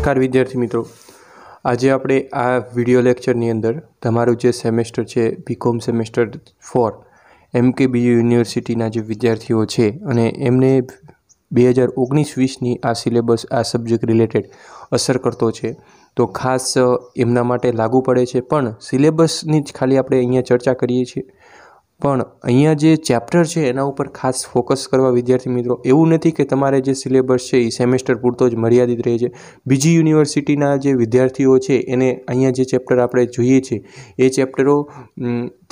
નમસ્કાર વિદ્યાર્થી મિત્રો આજે આપણે આ વિડિયો લેક્ચરની અંદર તમારું જે સેમેસ્ટર છે બીકોમ સેમેસ્ટર ફોર એમ કે બી યુનિવર્સિટીના જે વિદ્યાર્થીઓ છે અને એમને બે હજાર ઓગણીસ વીસની આ સિલેબસ આ સબ્જેક્ટ રિલેટેડ અસર કરતો છે તો ખાસ એમના માટે લાગુ પડે છે પણ સિલેબસની જ ખાલી આપણે અહીંયા ચર્ચા કરીએ છીએ પણ અહીંયા જે ચેપ્ટર છે એના ઉપર ખાસ ફોકસ કરવા વિદ્યાર્થી મિત્રો એવું નથી કે તમારે જે સિલેબસ છે એ સેમેસ્ટર પૂરતો જ મર્યાદિત રહે છે બીજી યુનિવર્સિટીના જે વિદ્યાર્થીઓ છે એને અહીંયા જે ચેપ્ટર આપણે જોઈએ છીએ એ ચેપ્ટરો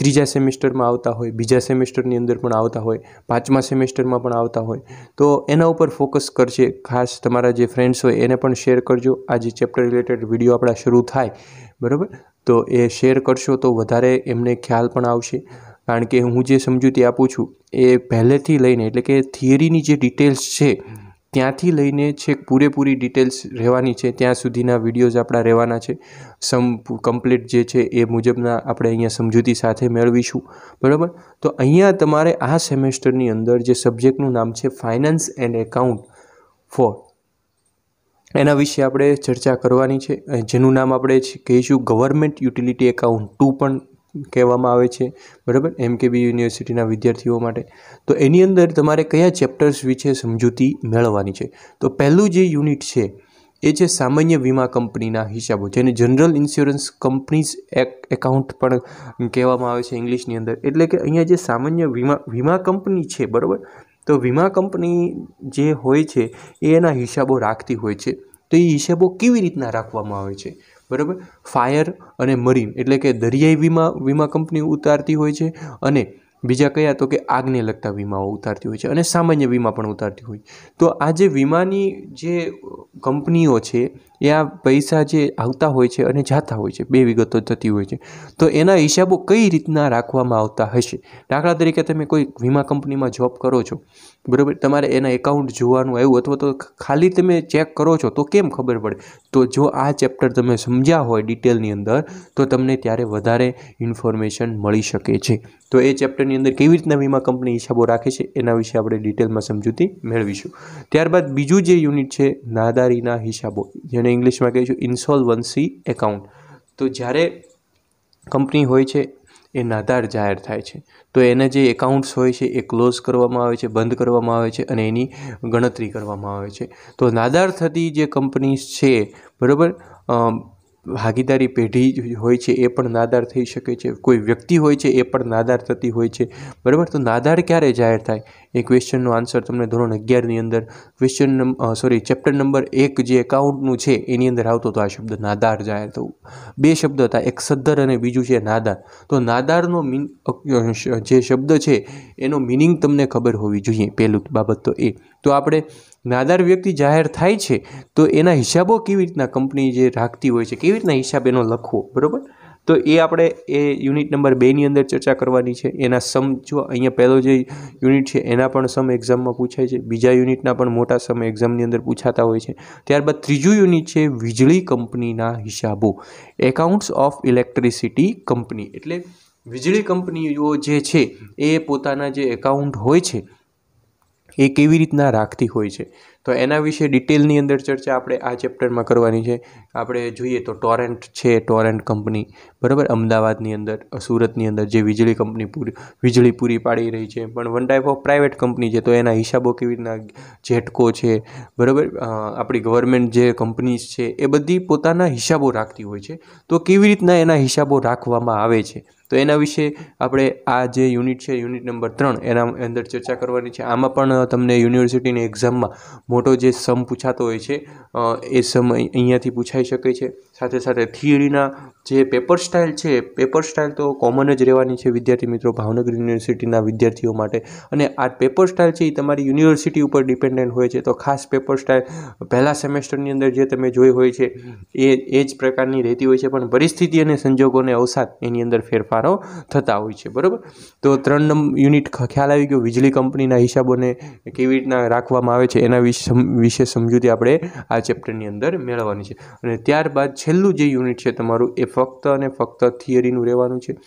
ત્રીજા સેમેસ્ટરમાં આવતા હોય બીજા સેમેસ્ટરની અંદર પણ આવતા હોય પાંચમા સેમેસ્ટરમાં પણ આવતા હોય તો એના ઉપર ફોકસ કરશે ખાસ તમારા જે ફ્રેન્ડ્સ હોય એને પણ શેર કરજો આ જે ચેપ્ટર રિલેટેડ વિડીયો આપણા શરૂ થાય બરાબર તો એ શેર કરશો તો વધારે એમને ખ્યાલ પણ આવશે કારણ કે હું જે સમજૂતી આપું છું એ પહેલેથી લઈને એટલે કે થિયરીની જે ડિટેલ્સ છે ત્યાંથી લઈને છેક પૂરેપૂરી ડિટેલ્સ રહેવાની છે ત્યાં સુધીના વિડીયોઝ આપણા રહેવાના છે સમ કમ્પ્લીટ જે છે એ મુજબના આપણે અહીંયા સમજૂતી સાથે મેળવીશું બરાબર તો અહીંયા તમારે આ સેમેસ્ટરની અંદર જે સબ્જેક્ટનું નામ છે ફાઇનાન્સ એન્ડ એકાઉન્ટ ફોર એના વિશે આપણે ચર્ચા કરવાની છે જેનું નામ આપણે કહીશું ગવર્મેન્ટ યુટિલિટી એકાઉન્ટ ટુ પણ કહેવામાં આવે છે બરાબર એમ એમકેબી યુનિવર્સિટીના વિદ્યાર્થીઓ માટે તો એની અંદર તમારે કયા ચેપ્ટર્સ વિશે સમજૂતી મેળવવાની છે તો પહેલું જે યુનિટ છે એ છે સામાન્ય વીમા કંપનીના હિસાબો જેને general insurance companies act account પણ કહેવામાં આવે છે ઇંગ્લિશની અંદર એટલે કે અહીંયા જે સામાન્ય વીમા વીમા કંપની છે બરાબર તો વીમા કંપની જે હોય છે એ એના હિસાબો રાખતી હોય છે તો એ હિસાબો કેવી રીતના રાખવામાં આવે છે બરાબર ફાયર અને મરીન એટલે કે દરિયાઈ વીમા વીમા કંપની ઉતારતી હોય છે અને બીજા કયા તો કે આગને લગતા વીમાઓ ઉતારતી હોય છે અને સામાન્ય વીમા પણ ઉતારતી હોય તો આ જે વીમાની જે કંપનીઓ છે એ આ પૈસા જે આવતા હોય છે અને જાતા હોય છે બે વિગતો થતી હોય છે તો એના હિસાબો કઈ રીતના રાખવામાં આવતા હશે દાખલા તરીકે તમે કોઈ વીમા કંપનીમાં જોબ કરો છો બરાબર તમારે એના એકાઉન્ટ જોવાનું આવ્યું અથવા તો ખાલી તમે ચેક કરો છો તો કેમ ખબર પડે તો જો આ ચેપ્ટર તમે સમજ્યા હોય ડિટેલની અંદર તો તમને ત્યારે વધારે ઇન્ફોર્મેશન મળી શકે છે તો એ ચેપ્ટરની અંદર કેવી રીતના વીમા કંપની હિસાબો રાખે છે એના વિશે આપણે ડિટેલમાં સમજૂતી મેળવીશું ત્યારબાદ બીજું જે યુનિટ છે નાદારીના હિસાબો જેને ઇંગ્લિશમાં કહીશું ઇન્સોલ્વન્સી એકાઉન્ટ તો જ્યારે કંપની હોય છે એ નાદાર જાહેર થાય છે તો એને જે એકાઉન્ટ્સ હોય છે એ ક્લોઝ કરવામાં આવે છે બંધ કરવામાં આવે છે અને એની ગણતરી કરવામાં આવે છે તો નાદાર થતી જે કંપનીઝ છે બરાબર ભાગીદારી પેઢી હોય છે એ પણ નાદાર થઈ શકે છે કોઈ વ્યક્તિ હોય છે એ પણ નાદાર થતી હોય છે બરાબર તો નાદાર ક્યારે જાહેર થાય એ ક્વેશ્ચનનો આન્સર તમને ધોરણ અગિયારની અંદર ક્વેશ્ચન સોરી ચેપ્ટર નંબર એક જે એકાઉન્ટનું છે એની અંદર આવતો હતો આ શબ્દ નાદાર જાહેર થવું બે શબ્દ હતા એક સદ્ધર અને બીજું છે નાદાર તો નાદારનો મીન જે શબ્દ છે એનો મિનિંગ તમને ખબર હોવી જોઈએ પહેલું બાબત તો એ તો આપણે નાદાર વ્યક્તિ જાહેર થાય છે તો એના હિસાબો કેવી રીતના કંપની જે રાખતી હોય છે કેવી રીતના હિસાબ એનો લખવો બરાબર તો એ આપણે એ યુનિટ નંબર બેની અંદર ચર્ચા કરવાની છે એના સમ જો અહીંયા પહેલો જે યુનિટ છે એના પણ સમ એક્ઝામમાં પૂછાય છે બીજા યુનિટના પણ મોટા સમ એક્ઝામની અંદર પૂછાતા હોય છે ત્યારબાદ ત્રીજું યુનિટ છે વીજળી કંપનીના હિસાબો એકાઉન્ટ્સ ઓફ ઇલેક્ટ્રિસિટી કંપની એટલે વીજળી કંપનીઓ જે છે એ પોતાના જે એકાઉન્ટ હોય છે એ કેવી રીતના રાખતી હોય છે તો એના વિશે ડિટેલની અંદર ચર્ચા આપણે આ ચેપ્ટરમાં કરવાની છે આપણે જોઈએ તો ટોરેન્ટ છે ટોરેન્ટ કંપની બરાબર અમદાવાદની અંદર સુરતની અંદર જે વીજળી કંપની પૂરી વીજળી પૂરી પાડી રહી છે પણ one type of private company છે તો એના હિસાબો કેવી રીતના જેટકો છે બરાબર આપણી ગવર્મેન્ટ જે કંપનીઝ છે એ બધી પોતાના હિસાબો રાખતી હોય છે તો કેવી રીતના એના હિસાબો રાખવામાં આવે છે તો એના વિશે આપણે આ જે યુનિટ છે યુનિટ નંબર ત્રણ એના અંદર ચર્ચા કરવાની છે આમાં પણ તમને યુનિવર્સિટીની એક્ઝામમાં મોટો જે સમ પૂછાતો હોય છે એ સમ અહીંયાથી પૂછાઈ શકે છે સાથે સાથે થિયરીના જે પેપર સ્ટાઇલ છે પેપર સ્ટાઇલ તો કોમન જ રહેવાની છે વિદ્યાર્થી મિત્રો ભાવનગર યુનિવર્સિટીના વિદ્યાર્થીઓ માટે અને આ પેપર સ્ટાઇલ છે એ તમારી યુનિવર્સિટી ઉપર ડિપેન્ડન્ટ હોય છે તો ખાસ પેપર સ્ટાઇલ પહેલા સેમેસ્ટરની અંદર જે તમે જોઈ હોય છે એ એ જ પ્રકારની રહેતી હોય છે પણ પરિસ્થિતિ અને સંજોગોને અવસાદ એની અંદર ફેરફાર ફેરફારો થતા હોય છે બરાબર તો ત્રણ યુનિટ ખ્યાલ આવી ગયો વીજળી કંપનીના હિસાબોને કેવી રીતના રાખવામાં આવે છે એના વિશે વિશે સમજૂતી આપણે આ ચેપ્ટરની અંદર મેળવવાની છે અને ત્યારબાદ છેલ્લું જે યુનિટ છે તમારું એ ફક્ત અને ફક્ત થિયરીનું રહેવાનું છે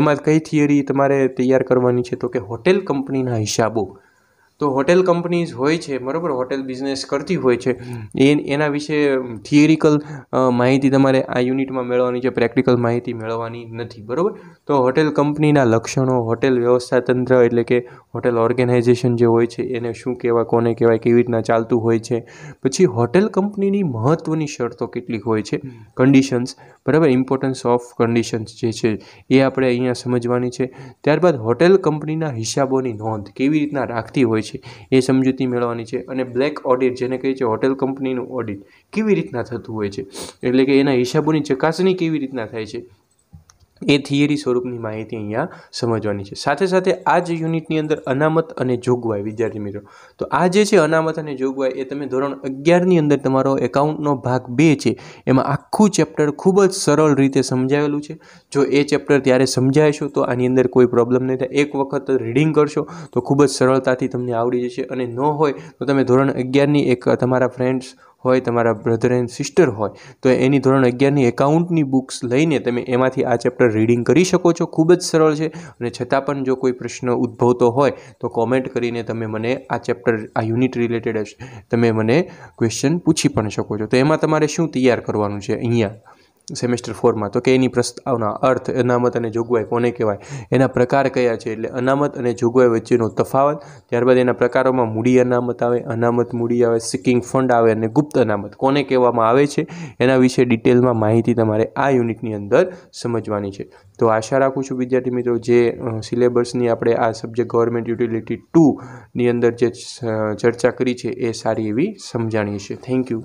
એમાં કઈ થિયરી તમારે તૈયાર કરવાની છે તો કે હોટેલ કંપનીના હિસાબો તો હોટેલ કંપનીઝ હોય છે બરાબર હોટેલ બિઝનેસ કરતી હોય છે એ એના વિશે થિયરિકલ માહિતી તમારે આ યુનિટમાં મેળવવાની છે પ્રેક્ટિકલ માહિતી મેળવવાની નથી બરાબર તો હોટેલ કંપનીના લક્ષણો હોટેલ વ્યવસ્થાતંત્ર એટલે કે હોટેલ ઓર્ગેનાઇઝેશન જે હોય છે એને શું કહેવાય કોને કહેવાય કેવી રીતના ચાલતું હોય છે પછી હોટેલ કંપનીની મહત્ત્વની શરતો કેટલી હોય છે કન્ડિશન્સ બરાબર ઇમ્પોર્ટન્સ ઓફ કન્ડિશન્સ જે છે એ આપણે અહીંયા સમજવાની છે ત્યારબાદ હોટેલ કંપનીના હિસાબોની નોંધ કેવી રીતના રાખતી હોય છે છે એ સમજૂતી મેળવવાની છે અને બ્લેક ઓડિટ જેને કહે છે હોટેલ કંપનીનું ઓડિટ કેવી રીતના થતું હોય છે એટલે કે એના હિસાબોની ચકાસણી કેવી રીતના થાય છે એ થિયરી સ્વરૂપની માહિતી અહીંયા સમજવાની છે સાથે સાથે આ જ યુનિટની અંદર અનામત અને જોગવાઈ વિદ્યાર્થી મિત્રો તો આ જે છે અનામત અને જોગવાઈ એ તમે ધોરણ અગિયારની અંદર તમારો એકાઉન્ટનો ભાગ બે છે એમાં આખું ચેપ્ટર ખૂબ જ સરળ રીતે સમજાવેલું છે જો એ ચેપ્ટર ત્યારે સમજાયશો તો આની અંદર કોઈ પ્રોબ્લેમ નહીં થાય એક વખત રીડિંગ કરશો તો ખૂબ જ સરળતાથી તમને આવડી જશે અને ન હોય તો તમે ધોરણ અગિયારની એક તમારા ફ્રેન્ડ્સ હોય તમારા બ્રધર એન્ડ સિસ્ટર હોય તો એની ધોરણ અગિયારની એકાઉન્ટની બુક્સ લઈને તમે એમાંથી આ ચેપ્ટર રીડિંગ કરી શકો છો ખૂબ જ સરળ છે અને છતાં પણ જો કોઈ પ્રશ્ન ઉદ્ભવતો હોય તો કોમેન્ટ કરીને તમે મને આ ચેપ્ટર આ યુનિટ રિલેટેડ તમે મને ક્વેશ્ચન પૂછી પણ શકો છો તો એમાં તમારે શું તૈયાર કરવાનું છે અહીંયા સેમેસ્ટર ફોરમાં તો કે એની પ્રસ્તાવના અર્થ અનામત અને જોગવાઈ કોને કહેવાય એના પ્રકાર કયા છે એટલે અનામત અને જોગવાઈ વચ્ચેનો તફાવત ત્યારબાદ એના પ્રકારોમાં મૂડી અનામત આવે અનામત મૂડી આવે સિકિંગ ફંડ આવે અને ગુપ્ત અનામત કોને કહેવામાં આવે છે એના વિશે ડિટેલમાં માહિતી તમારે આ યુનિટની અંદર સમજવાની છે તો આશા રાખું છું વિદ્યાર્થી મિત્રો જે સિલેબસની આપણે આ સબ્જેક્ટ ગવર્મેન્ટ યુટિલિટી ટુની અંદર જે ચર્ચા કરી છે એ સારી એવી સમજાણી છે થેન્ક યુ